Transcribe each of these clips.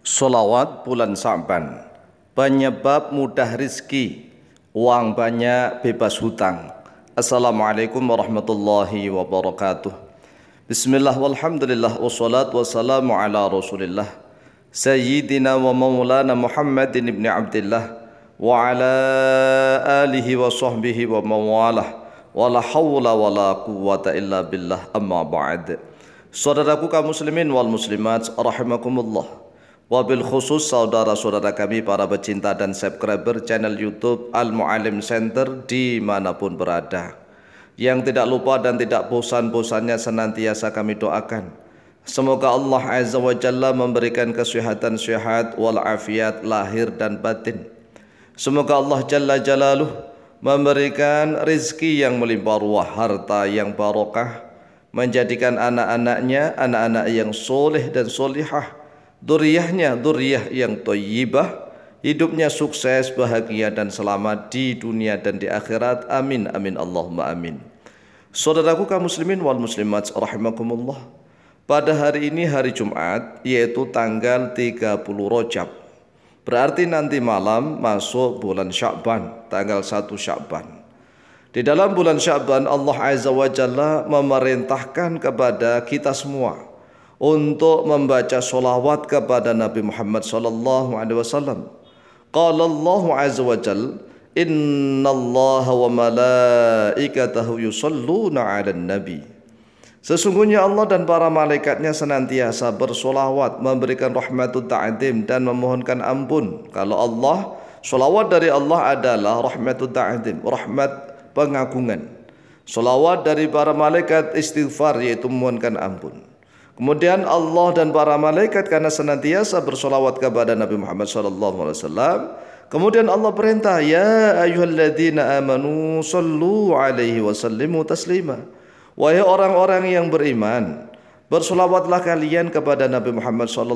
Solawat bulan Sa'ban Penyebab mudah rizki Uang banyak bebas hutang Assalamualaikum warahmatullahi wabarakatuh Bismillah walhamdulillah Wassalatu wassalamu ala rasulillah Sayyidina wa maulana Muhammadin ibn Abdullah Wa ala alihi wa sahbihi wa mawalah Wa la hawla wa la quwata illa billah amma ba'd Saudaraku kaum muslimin wal muslimat Rahimakumullah Wabil khusus saudara-saudara kami para pecinta dan subscriber channel YouTube Al Mualim Center dimanapun berada. Yang tidak lupa dan tidak bosan-bosannya senantiasa kami doakan. Semoga Allah Azza wa Jalla memberikan kesehatan sehat wal afiat lahir dan batin. Semoga Allah Jalla Jalaluh memberikan rizki yang melimpah ruah, harta yang barokah, menjadikan anak-anaknya anak-anak yang soleh dan solihah, Duriyahnya duriyah yang toyibah Hidupnya sukses, bahagia dan selamat di dunia dan di akhirat Amin, amin, Allahumma amin Saudaraku kaum muslimin wal muslimat rahimakumullah Pada hari ini hari Jumat yaitu tanggal 30 Rojab Berarti nanti malam masuk bulan Syakban, tanggal 1 Syakban. Di dalam bulan Sya'ban, Allah Azza wa Jalla memerintahkan kepada kita semua untuk membaca solawat kepada Nabi Muhammad sallallahu alaihi wasallam. Qala Allah azza wa jal, "Inna Allah wa malaikatahu yusalluna 'alan nabi." Sesungguhnya Allah dan para malaikatnya senantiasa bersolawat memberikan rahmatul ta'adim dan memohonkan ampun. Kalau Allah, solawat dari Allah adalah rahmatul ta'adim, rahmat pengagungan. Solawat dari para malaikat istighfar yaitu memohonkan ampun. Kemudian Allah dan para malaikat karena senantiasa bersolawat kepada Nabi Muhammad saw. Kemudian Allah perintah, "Ya ayyuhalladzina amanu sallu alaihi wa sallimu taslima." Wahai orang-orang yang beriman, bersolawatlah kalian kepada Nabi Muhammad saw.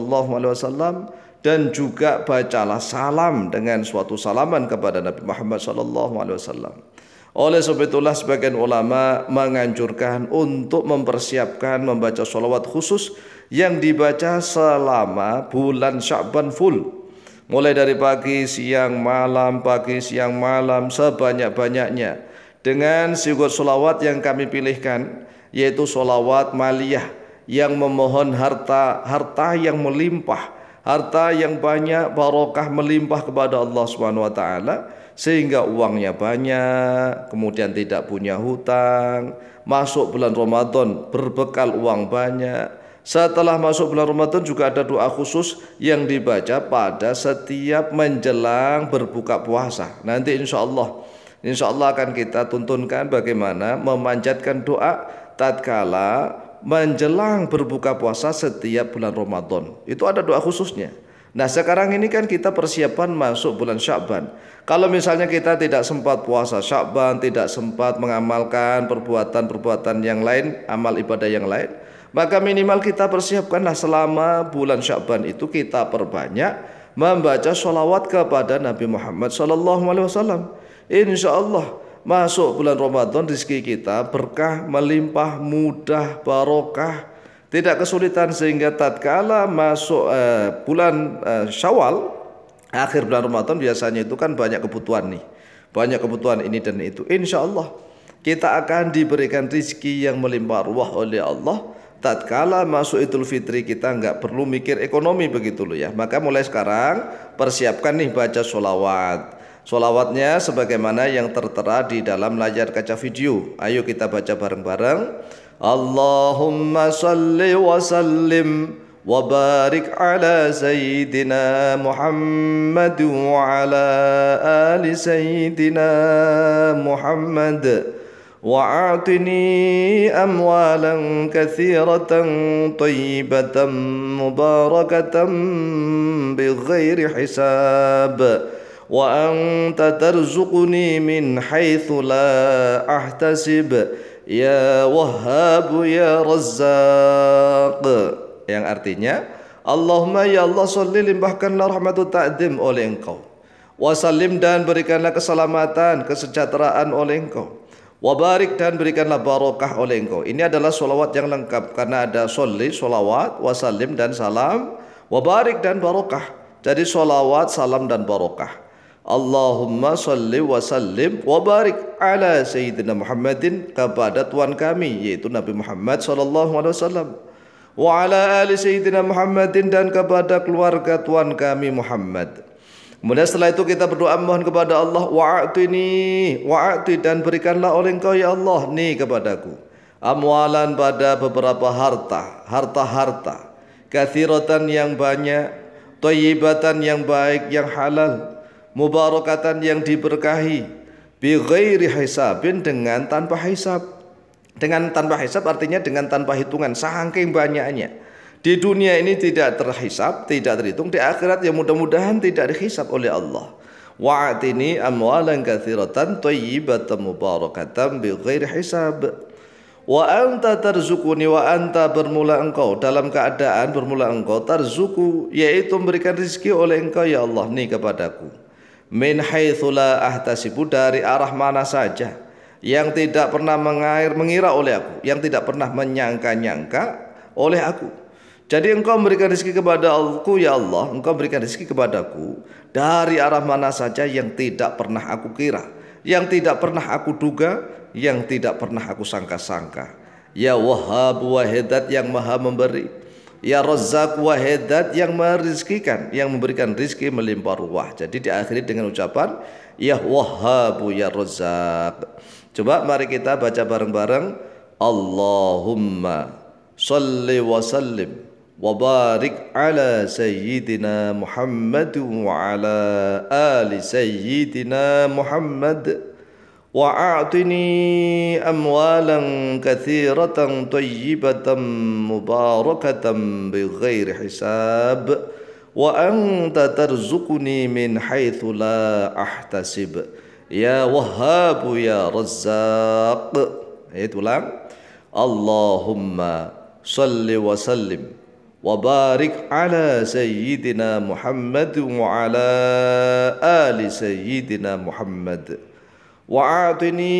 dan juga bacalah salam dengan suatu salaman kepada Nabi Muhammad saw. Oleh sebab itulah sebagian ulama menganjurkan untuk mempersiapkan membaca sholawat khusus yang dibaca selama bulan Sya'ban full. Mulai dari pagi, siang, malam, pagi, siang, malam, sebanyak-banyaknya. Dengan sigot sholawat yang kami pilihkan, yaitu sholawat maliyah yang memohon harta harta yang melimpah harta yang banyak barokah melimpah kepada Allah Subhanahu wa taala sehingga uangnya banyak, kemudian tidak punya hutang, masuk bulan Ramadan berbekal uang banyak. Setelah masuk bulan Ramadan juga ada doa khusus yang dibaca pada setiap menjelang berbuka puasa. Nanti insya Allah, insya Allah akan kita tuntunkan bagaimana memanjatkan doa tatkala menjelang berbuka puasa setiap bulan Ramadan. Itu ada doa khususnya. Nah sekarang ini kan kita persiapan masuk bulan Syakban Kalau misalnya kita tidak sempat puasa Syakban Tidak sempat mengamalkan perbuatan-perbuatan yang lain Amal ibadah yang lain Maka minimal kita persiapkanlah selama bulan Syakban itu Kita perbanyak membaca sholawat kepada Nabi Muhammad SAW. Insya Allah masuk bulan Ramadan rezeki kita berkah melimpah mudah barokah tidak kesulitan sehingga tatkala masuk eh, bulan eh, Syawal akhir bulan Ramadan biasanya itu kan banyak kebutuhan nih banyak kebutuhan ini dan itu insya Allah kita akan diberikan rizki yang melimpah ruah oleh Allah tatkala masuk Idul Fitri kita nggak perlu mikir ekonomi begitu loh ya maka mulai sekarang persiapkan nih baca sholawat Solawatnya sebagaimana yang tertera di dalam layar kaca video. Ayo kita baca bareng-bareng. Allahumma salli wa sallim wa barik ala sayyidina Muhammad wa ala ali sayyidina Muhammad wa atini amwalan kathiratan tayyibatan mubarakatan bighairi hisab. وأنت ترزقني من حيث لا أحتسب يا وهاب يا رزاق yang artinya Allahumma ya Allah salli limpahkanlah rahmatu ta'dim oleh engkau wasallim dan berikanlah keselamatan kesejahteraan oleh engkau wabarik dan berikanlah barokah oleh engkau ini adalah solawat yang lengkap karena ada solli solawat wasallim dan salam wabarik dan barokah jadi solawat salam dan barokah Allahumma salli wa sallim wa barik ala sayyidina Muhammadin kepada Tuhan kami yaitu Nabi Muhammad sallallahu alaihi wasallam wa ala ali sayyidina Muhammadin dan kepada keluarga Tuhan kami Muhammad. Kemudian setelah itu kita berdoa mohon kepada Allah wa'atini wa'ati dan berikanlah oleh engkau ya Allah nih kepadaku amwalan pada beberapa harta harta-harta kathiratan yang banyak toyibatan yang baik yang halal mubarakatan yang diberkahi bi ghairi hisabin dengan tanpa hisab dengan tanpa hisab artinya dengan tanpa hitungan saking banyaknya di dunia ini tidak terhisab tidak terhitung di akhirat yang mudah-mudahan tidak dihisab oleh Allah wa'atini amwalan kathiratan tayyibatan mubarakatan bi ghairi hisab Wa anta tarzukuni wa anta bermula engkau dalam keadaan bermula engkau tarzuku yaitu memberikan rizki oleh engkau ya Allah nih kepadaku min haitsula ahtasibu dari arah mana saja yang tidak pernah mengair mengira oleh aku, yang tidak pernah menyangka-nyangka oleh aku. Jadi engkau memberikan rezeki kepada aku ya Allah, engkau berikan rezeki kepadaku dari arah mana saja yang tidak pernah aku kira, yang tidak pernah aku duga, yang tidak pernah aku sangka-sangka. Ya Wahabu Wahidat yang maha memberi Ya Razzaq wahedat yang merizkikan, yang memberikan rizki melimpah ruah. Jadi diakhiri dengan ucapan Ya Wahabu Ya Razzaq. Coba mari kita baca bareng-bareng Allahumma salli wa sallim wa barik ala sayyidina Muhammad wa ala ali sayyidina Muhammad. وأعطني أموالا كثيرة طيبة مباركة بغير حساب وأنت ترزقني من حيث لا أحتسب يا وهاب يا رزاق آية اللهم صل وسلم وبارك على سيدنا محمد وعلى آل سيدنا محمد وأعطني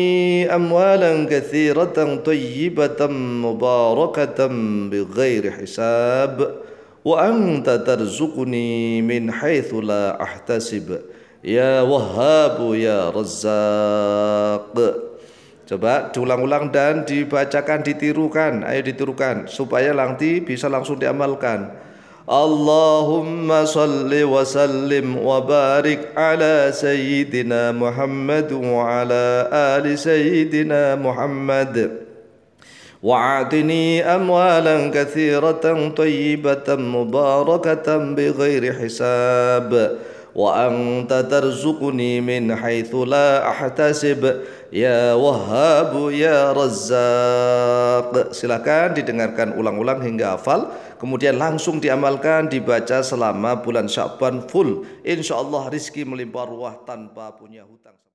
أموالا كثيرة طيبة مباركة بغير حساب وأنت ترزقني من حيث لا أحتسب يا وهاب يا رزاق Coba diulang-ulang dan dibacakan, ditirukan. Ayo ditirukan supaya nanti bisa langsung diamalkan. اللهم صل وسلم وبارك على سيدنا محمد وعلى آل سيدنا محمد وعاتني أموالا كثيرة طيبة مباركة بغير حساب وأنت ترزقني من حيث لا أحتسب يا وهاب ya رزاق ya silakan didengarkan ulang-ulang hingga hafal kemudian langsung diamalkan dibaca selama bulan Syakban full insyaallah rizki melimpah ruah tanpa punya hutang